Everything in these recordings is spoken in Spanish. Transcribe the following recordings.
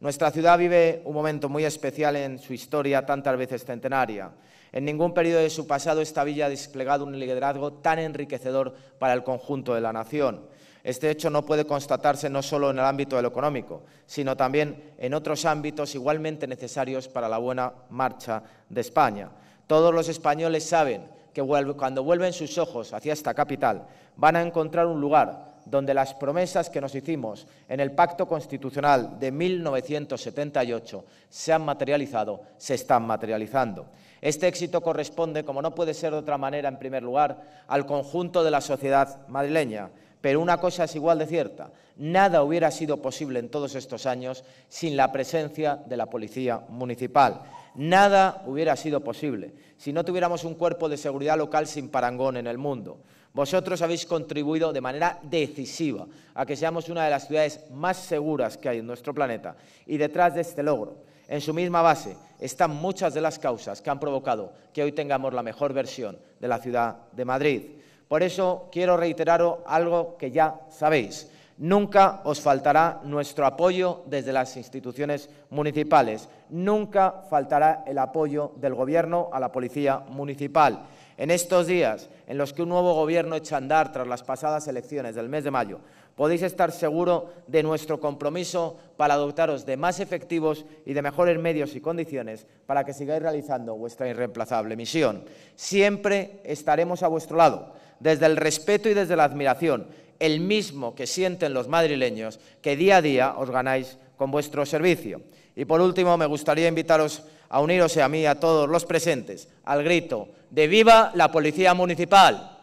Nuestra ciudad vive un momento muy especial en su historia, tantas veces centenaria. En ningún periodo de su pasado esta villa ha desplegado un liderazgo tan enriquecedor para el conjunto de la nación. Este hecho no puede constatarse no solo en el ámbito de lo económico, sino también en otros ámbitos igualmente necesarios para la buena marcha de España. Todos los españoles saben que cuando vuelven sus ojos hacia esta capital van a encontrar un lugar donde las promesas que nos hicimos en el Pacto Constitucional de 1978 se han materializado, se están materializando. Este éxito corresponde, como no puede ser de otra manera, en primer lugar, al conjunto de la sociedad madrileña, pero una cosa es igual de cierta, nada hubiera sido posible en todos estos años sin la presencia de la Policía Municipal. Nada hubiera sido posible si no tuviéramos un cuerpo de seguridad local sin parangón en el mundo. Vosotros habéis contribuido de manera decisiva a que seamos una de las ciudades más seguras que hay en nuestro planeta. Y detrás de este logro, en su misma base, están muchas de las causas que han provocado que hoy tengamos la mejor versión de la ciudad de Madrid. Por eso quiero reiteraros algo que ya sabéis. Nunca os faltará nuestro apoyo desde las instituciones municipales. Nunca faltará el apoyo del Gobierno a la Policía Municipal. En estos días en los que un nuevo Gobierno echa a andar tras las pasadas elecciones del mes de mayo, podéis estar seguros de nuestro compromiso para adoptaros de más efectivos y de mejores medios y condiciones para que sigáis realizando vuestra irreemplazable misión. Siempre estaremos a vuestro lado desde el respeto y desde la admiración, el mismo que sienten los madrileños que día a día os ganáis con vuestro servicio. Y por último, me gustaría invitaros a uniros a mí, y a todos los presentes, al grito de Viva la Policía Municipal,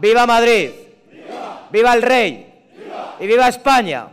Viva, Madrid, viva, el Rey y Viva España.